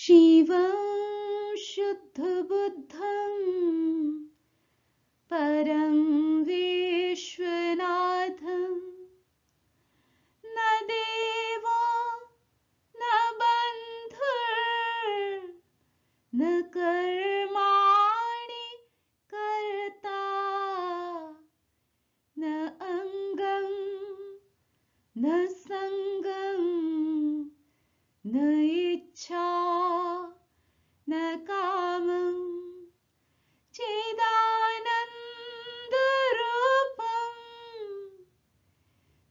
शीवाँ शुद्धवद्ध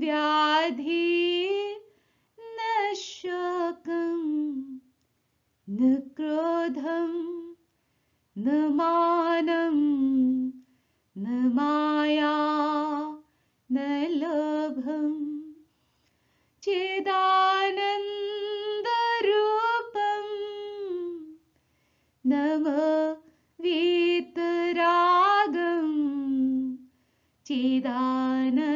व्याधि न शोकम् न क्रोधम् न मानम् न माया न लोभम् चिदानन्दरूपम् नम वीतरागम् चिदानन्द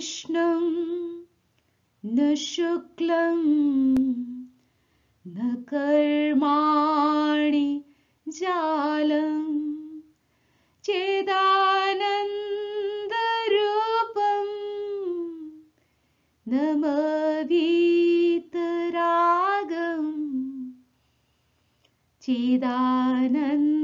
कृष्णं न कर्माणि जालम् चेदानन्दरूपम् न चेदानन्द